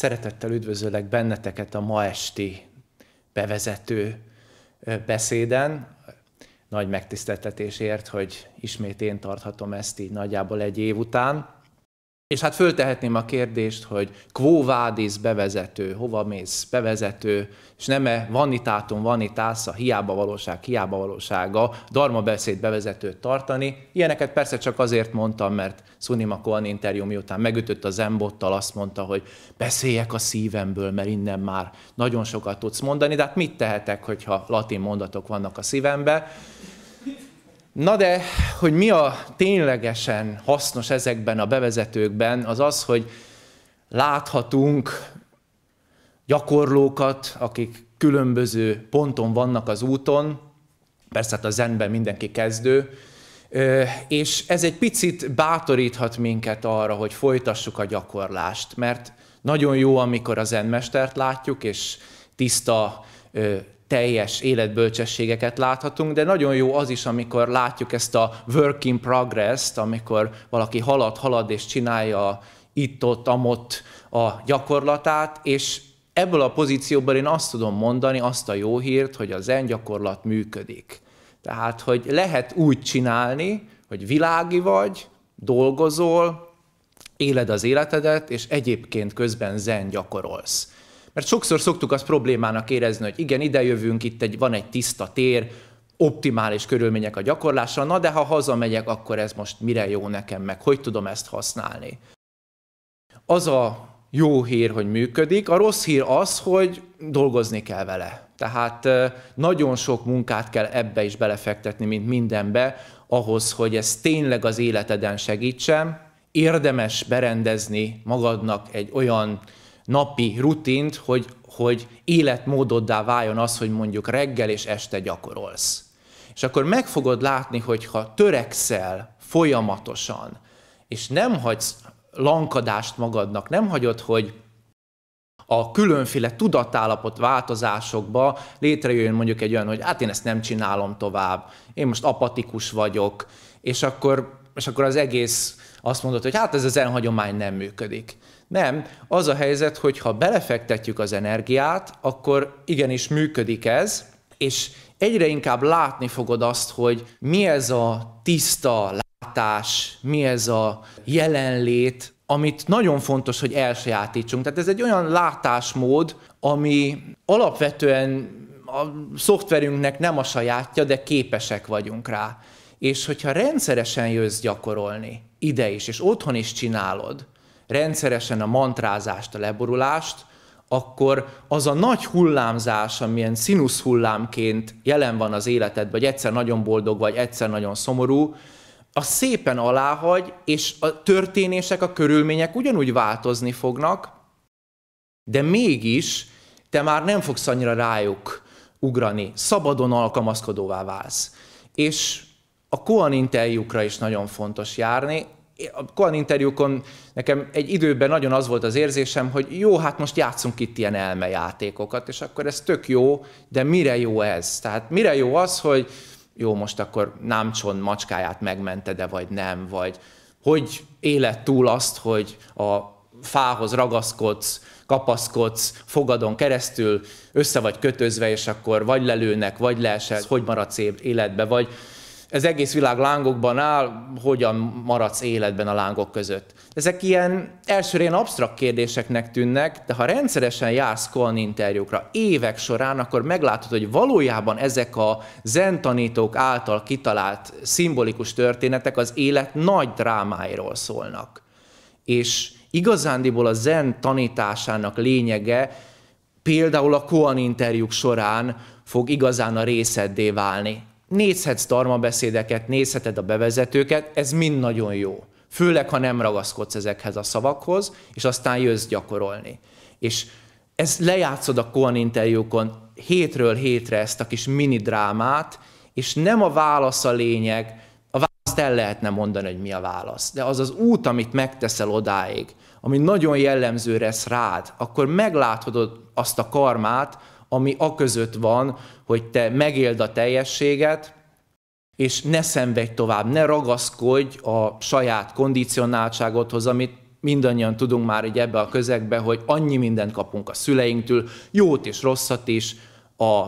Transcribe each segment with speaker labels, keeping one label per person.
Speaker 1: Szeretettel üdvözöllek benneteket a ma esti bevezető beszéden. Nagy megtiszteltetésért, hogy ismét én tarthatom ezt így nagyjából egy év után. És hát föltehetném a kérdést, hogy quo vadis bevezető, hova mész bevezető, és nem-e vanitátum vanitásza, hiába valóság, hiába valósága, darma beszéd bevezetőt tartani. Ilyeneket persze csak azért mondtam, mert Sunima Kohan interjú miután megütött a zembottal, azt mondta, hogy beszéljek a szívemből, mert innen már nagyon sokat tudsz mondani, de hát mit tehetek, hogyha latin mondatok vannak a szívemben? Na de, hogy mi a ténylegesen hasznos ezekben a bevezetőkben, az az, hogy láthatunk gyakorlókat, akik különböző ponton vannak az úton, persze hát a zenben mindenki kezdő, és ez egy picit bátoríthat minket arra, hogy folytassuk a gyakorlást, mert nagyon jó, amikor a zenmestert látjuk, és tiszta teljes életbölcsességeket láthatunk, de nagyon jó az is, amikor látjuk ezt a work in progress-t, amikor valaki halad, halad és csinálja itt-ott, amott a gyakorlatát, és ebből a pozícióból én azt tudom mondani, azt a jó hírt, hogy a zen gyakorlat működik. Tehát, hogy lehet úgy csinálni, hogy világi vagy, dolgozol, éled az életedet, és egyébként közben zen gyakorolsz. Mert sokszor szoktuk azt problémának érezni, hogy igen, ide jövünk, itt egy, van egy tiszta tér, optimális körülmények a gyakorlásra, na de ha hazamegyek, akkor ez most mire jó nekem, meg hogy tudom ezt használni. Az a jó hír, hogy működik, a rossz hír az, hogy dolgozni kell vele. Tehát nagyon sok munkát kell ebbe is belefektetni, mint mindenbe, ahhoz, hogy ez tényleg az életeden segítsen. Érdemes berendezni magadnak egy olyan napi rutint, hogy, hogy életmódoddá váljon az, hogy mondjuk reggel és este gyakorolsz. És akkor meg fogod látni, hogy ha törekszel folyamatosan, és nem hagysz lankadást magadnak, nem hagyod, hogy a különféle tudatállapot változásokba létrejöjjön mondjuk egy olyan, hogy hát én ezt nem csinálom tovább, én most apatikus vagyok, és akkor, és akkor az egész azt mondod, hogy hát ez az elhagyomány nem működik. Nem, az a helyzet, hogy ha belefektetjük az energiát, akkor igenis működik ez, és egyre inkább látni fogod azt, hogy mi ez a tiszta látás, mi ez a jelenlét, amit nagyon fontos, hogy elsajátítsunk. Tehát ez egy olyan látásmód, ami alapvetően a szoftverünknek nem a sajátja, de képesek vagyunk rá. És hogyha rendszeresen jössz gyakorolni ide is, és otthon is csinálod, rendszeresen a mantrázást, a leborulást, akkor az a nagy hullámzás, amilyen színusz hullámként jelen van az életedben, vagy egyszer nagyon boldog, vagy egyszer nagyon szomorú, a szépen aláhagy, és a történések, a körülmények ugyanúgy változni fognak, de mégis te már nem fogsz annyira rájuk ugrani, szabadon alkalmazkodóvá válsz. És a koan interjúkra is nagyon fontos járni, a Koan interjúkon nekem egy időben nagyon az volt az érzésem, hogy jó, hát most játszunk itt ilyen elmejátékokat, és akkor ez tök jó, de mire jó ez? Tehát mire jó az, hogy jó, most akkor námcson macskáját megmented-e, vagy nem, vagy hogy élet túl azt, hogy a fához ragaszkodsz, kapaszkodsz, fogadon keresztül, össze vagy kötözve, és akkor vagy lelőnek, vagy leesel, hogy maradsz életbe, vagy ez egész világ lángokban áll, hogyan maradsz életben a lángok között. Ezek ilyen elsőre ilyen absztrakt kérdéseknek tűnnek, de ha rendszeresen jársz Koan interjúkra évek során, akkor meglátod, hogy valójában ezek a zen tanítók által kitalált szimbolikus történetek az élet nagy drámáiról szólnak. És igazándiból a zen tanításának lényege például a Koan interjúk során fog igazán a részeddé válni nézhetsz beszédeket, nézheted a bevezetőket, ez mind nagyon jó. Főleg, ha nem ragaszkodsz ezekhez a szavakhoz, és aztán jössz gyakorolni. És ez lejátszod a Kohan interjúkon hétről hétre ezt a kis mini drámát, és nem a válasz a lényeg, a választ el lehetne mondani, hogy mi a válasz, de az az út, amit megteszel odáig, ami nagyon jellemző lesz rád, akkor megláthatod azt a karmát, ami aközött van, hogy te megéld a teljességet, és ne szenvedj tovább, ne ragaszkodj a saját kondicionáltságodhoz, amit mindannyian tudunk már így ebbe a közegbe, hogy annyi mindent kapunk a szüleinktől, jót és rosszat is, a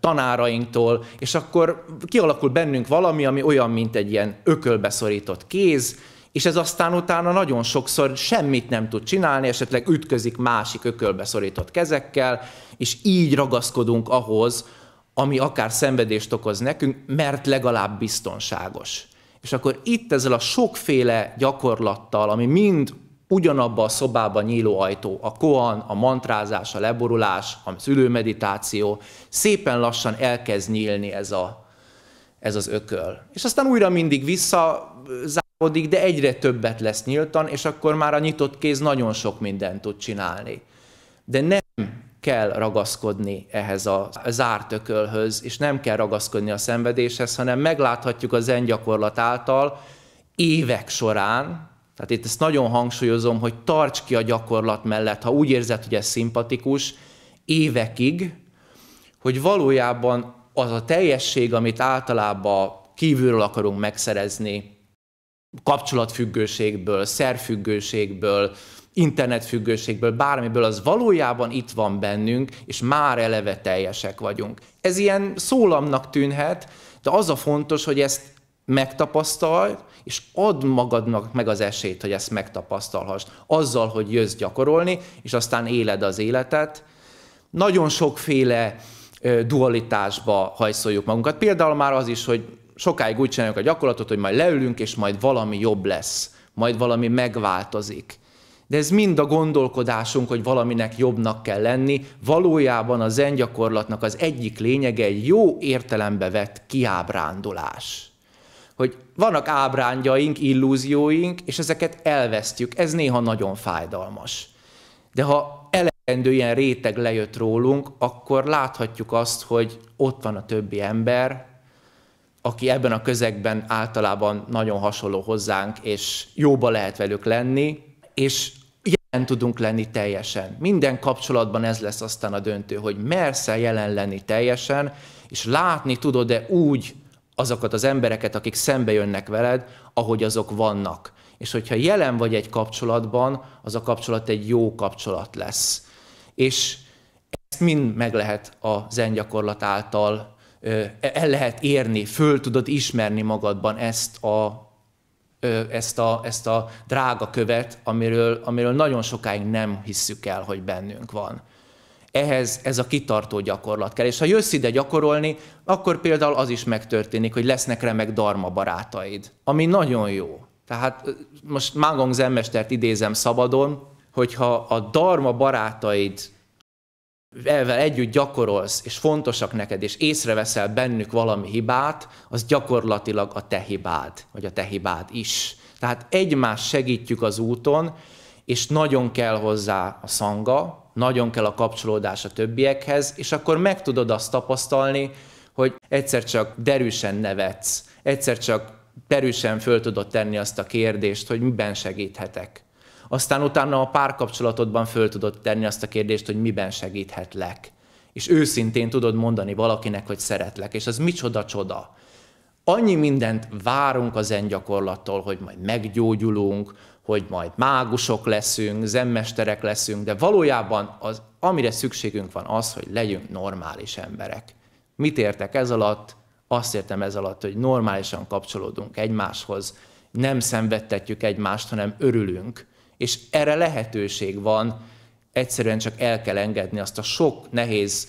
Speaker 1: tanárainktól, és akkor kialakul bennünk valami, ami olyan, mint egy ilyen ökölbeszorított kéz, és ez aztán utána nagyon sokszor semmit nem tud csinálni, esetleg ütközik másik ökölbe szorított kezekkel, és így ragaszkodunk ahhoz, ami akár szenvedést okoz nekünk, mert legalább biztonságos. És akkor itt ezzel a sokféle gyakorlattal, ami mind ugyanabba a szobába nyíló ajtó, a koan, a mantrázás, a leborulás, a szülőmeditáció, szépen lassan elkezd nyílni ez, a, ez az ököl. És aztán újra mindig vissza munkálkodik, de egyre többet lesz nyíltan, és akkor már a nyitott kéz nagyon sok mindent tud csinálni. De nem kell ragaszkodni ehhez a zártökölhöz, és nem kell ragaszkodni a szenvedéshez, hanem megláthatjuk a zen gyakorlat által évek során, tehát itt ezt nagyon hangsúlyozom, hogy tarts ki a gyakorlat mellett, ha úgy érzed, hogy ez szimpatikus, évekig, hogy valójában az a teljesség, amit általában kívülről akarunk megszerezni, kapcsolatfüggőségből, szerfüggőségből, internetfüggőségből, bármiből, az valójában itt van bennünk, és már eleve teljesek vagyunk. Ez ilyen szólamnak tűnhet, de az a fontos, hogy ezt megtapasztal, és add magadnak meg az esélyt, hogy ezt megtapasztalhass, azzal, hogy jössz gyakorolni, és aztán éled az életet. Nagyon sokféle dualitásba hajszoljuk magunkat. Például már az is, hogy sokáig úgy csináljuk a gyakorlatot, hogy majd leülünk, és majd valami jobb lesz, majd valami megváltozik. De ez mind a gondolkodásunk, hogy valaminek jobbnak kell lenni. Valójában a zen gyakorlatnak az egyik lényege egy jó értelembe vett kiábrándulás. Hogy vannak ábrándjaink, illúzióink, és ezeket elvesztjük. Ez néha nagyon fájdalmas. De ha elegendő ilyen réteg lejött rólunk, akkor láthatjuk azt, hogy ott van a többi ember, aki ebben a közegben általában nagyon hasonló hozzánk, és jóba lehet velük lenni, és jelen tudunk lenni teljesen. Minden kapcsolatban ez lesz aztán a döntő, hogy mersz jelen lenni teljesen, és látni tudod-e úgy azokat az embereket, akik szembe jönnek veled, ahogy azok vannak. És hogyha jelen vagy egy kapcsolatban, az a kapcsolat egy jó kapcsolat lesz. És ezt mind meg lehet a zen gyakorlat által el lehet érni, föl tudod ismerni magadban ezt a, ezt a, ezt a drága követ, amiről, amiről nagyon sokáig nem hisszük el, hogy bennünk van. Ehhez ez a kitartó gyakorlat kell. És ha jössz ide gyakorolni, akkor például az is megtörténik, hogy lesznek remek darma barátaid, ami nagyon jó. Tehát most Mágong zenmestert idézem szabadon, hogyha a darma barátaid elvel együtt gyakorolsz, és fontosak neked, és észreveszel bennük valami hibát, az gyakorlatilag a te hibád, vagy a te hibád is. Tehát egymást segítjük az úton, és nagyon kell hozzá a szanga, nagyon kell a kapcsolódás a többiekhez, és akkor meg tudod azt tapasztalni, hogy egyszer csak derűsen nevetsz, egyszer csak derűsen föl tudod tenni azt a kérdést, hogy miben segíthetek aztán utána a párkapcsolatodban föl tudod tenni azt a kérdést, hogy miben segíthetlek. És őszintén tudod mondani valakinek, hogy szeretlek, és az micsoda csoda. Annyi mindent várunk a zen gyakorlattól, hogy majd meggyógyulunk, hogy majd mágusok leszünk, zenmesterek leszünk, de valójában az, amire szükségünk van az, hogy legyünk normális emberek. Mit értek ez alatt? Azt értem ez alatt, hogy normálisan kapcsolódunk egymáshoz, nem szenvedtetjük egymást, hanem örülünk, és erre lehetőség van, egyszerűen csak el kell engedni azt a sok nehéz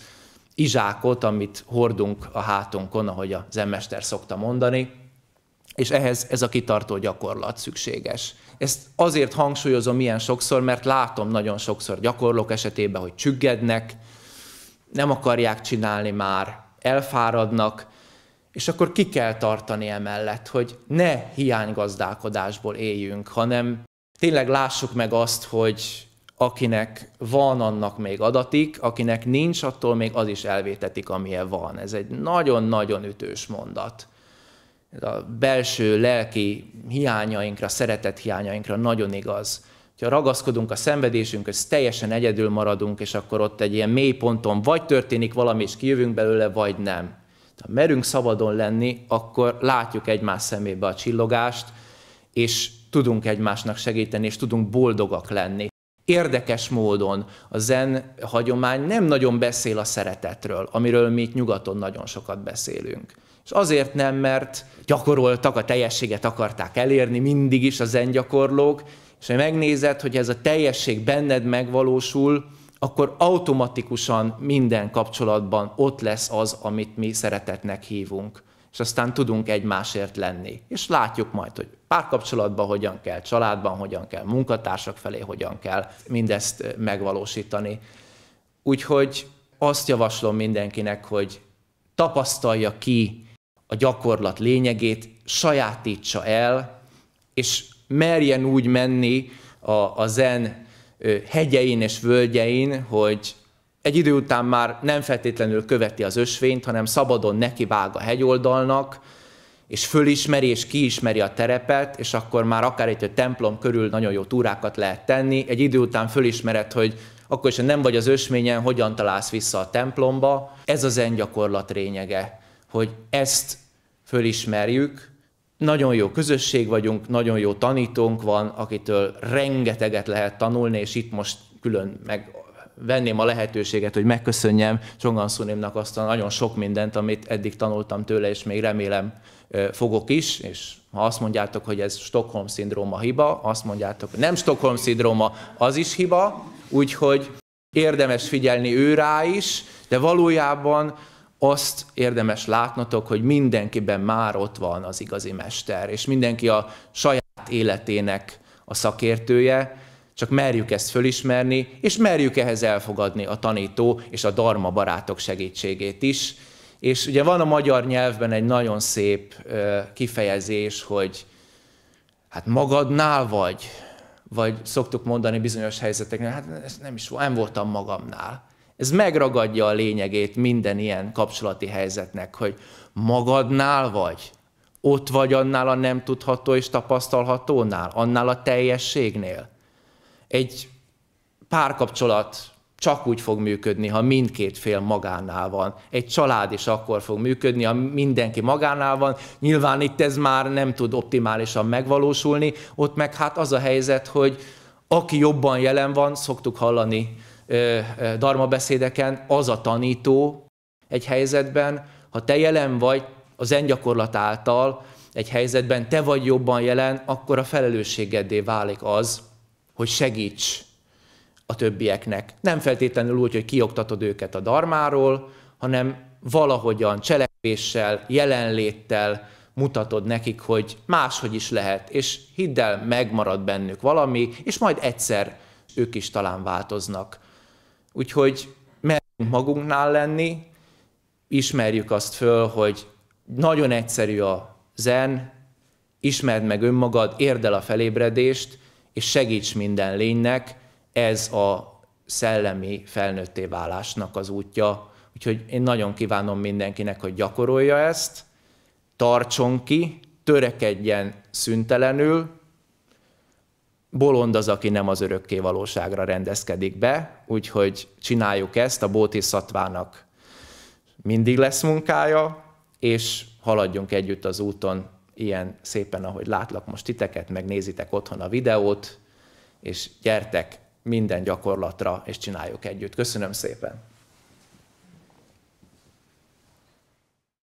Speaker 1: izsákot, amit hordunk a hátunkon, ahogy a zenmester szokta mondani, és ehhez ez a kitartó gyakorlat szükséges. Ezt azért hangsúlyozom ilyen sokszor, mert látom nagyon sokszor gyakorlók esetében, hogy csüggednek, nem akarják csinálni már, elfáradnak, és akkor ki kell tartani emellett, hogy ne hiánygazdálkodásból éljünk, hanem tényleg lássuk meg azt, hogy akinek van, annak még adatik, akinek nincs, attól még az is elvétetik, amilyen van. Ez egy nagyon-nagyon ütős mondat. Ez a belső lelki hiányainkra, szeretet hiányainkra nagyon igaz. Ha ragaszkodunk a szenvedésünkhöz, teljesen egyedül maradunk, és akkor ott egy ilyen mély ponton vagy történik valami, és kijövünk belőle, vagy nem. Ha merünk szabadon lenni, akkor látjuk egymás szemébe a csillogást, és tudunk egymásnak segíteni, és tudunk boldogak lenni. Érdekes módon a zen hagyomány nem nagyon beszél a szeretetről, amiről mi itt nyugaton nagyon sokat beszélünk. És azért nem, mert gyakoroltak, a teljességet akarták elérni mindig is a zen gyakorlók, és ha megnézed, hogy ez a teljesség benned megvalósul, akkor automatikusan minden kapcsolatban ott lesz az, amit mi szeretetnek hívunk és aztán tudunk egymásért lenni. És látjuk majd, hogy párkapcsolatban hogyan kell, családban hogyan kell, munkatársak felé hogyan kell mindezt megvalósítani. Úgyhogy azt javaslom mindenkinek, hogy tapasztalja ki a gyakorlat lényegét, sajátítsa el, és merjen úgy menni a, a zen hegyein és völgyein, hogy egy idő után már nem feltétlenül követi az ösvényt, hanem szabadon neki vág a hegyoldalnak, és fölismeri és kiismeri a terepet, és akkor már akár egy templom körül nagyon jó túrákat lehet tenni. Egy idő után fölismered, hogy akkor is, ha nem vagy az ösvényen, hogyan találsz vissza a templomba. Ez az zen gyakorlat lényege, hogy ezt fölismerjük, nagyon jó közösség vagyunk, nagyon jó tanítónk van, akitől rengeteget lehet tanulni, és itt most külön meg venném a lehetőséget, hogy megköszönjem Csongan Szunimnak azt a nagyon sok mindent, amit eddig tanultam tőle, és még remélem fogok is, és ha azt mondjátok, hogy ez Stockholm-szindróma hiba, azt mondjátok, hogy nem Stockholm-szindróma, az is hiba, úgyhogy érdemes figyelni ő rá is, de valójában azt érdemes látnotok, hogy mindenkiben már ott van az igazi mester, és mindenki a saját életének a szakértője, csak merjük ezt fölismerni, és merjük ehhez elfogadni a tanító és a darma barátok segítségét is. És ugye van a magyar nyelvben egy nagyon szép kifejezés, hogy hát magadnál vagy, vagy szoktuk mondani bizonyos helyzeteknél, hát ez nem is nem voltam magamnál. Ez megragadja a lényegét minden ilyen kapcsolati helyzetnek, hogy magadnál vagy, ott vagy annál a nem tudható és tapasztalhatónál, annál a teljességnél. Egy párkapcsolat csak úgy fog működni, ha mindkét fél magánál van. Egy család is akkor fog működni, ha mindenki magánál van. Nyilván itt ez már nem tud optimálisan megvalósulni. Ott meg hát az a helyzet, hogy aki jobban jelen van, szoktuk hallani darmabeszédeken, darma beszédeken, az a tanító egy helyzetben. Ha te jelen vagy az engyakorlat által egy helyzetben, te vagy jobban jelen, akkor a felelősségeddé válik az, hogy segíts a többieknek. Nem feltétlenül úgy, hogy kioktatod őket a darmáról, hanem valahogyan cselekvéssel, jelenléttel mutatod nekik, hogy máshogy is lehet, és hidd el, megmarad bennük valami, és majd egyszer ők is talán változnak. Úgyhogy merjünk magunknál lenni, ismerjük azt föl, hogy nagyon egyszerű a zen, ismerd meg önmagad, érd el a felébredést, és segíts minden lénynek, ez a szellemi felnőtté válásnak az útja. Úgyhogy én nagyon kívánom mindenkinek, hogy gyakorolja ezt, tartson ki, törekedjen szüntelenül, bolond az, aki nem az örökké valóságra rendezkedik be, úgyhogy csináljuk ezt, a bótiszatvának mindig lesz munkája, és haladjunk együtt az úton ilyen szépen, ahogy látlak most titeket, megnézitek otthon a videót, és gyertek minden gyakorlatra, és csináljuk együtt. Köszönöm szépen!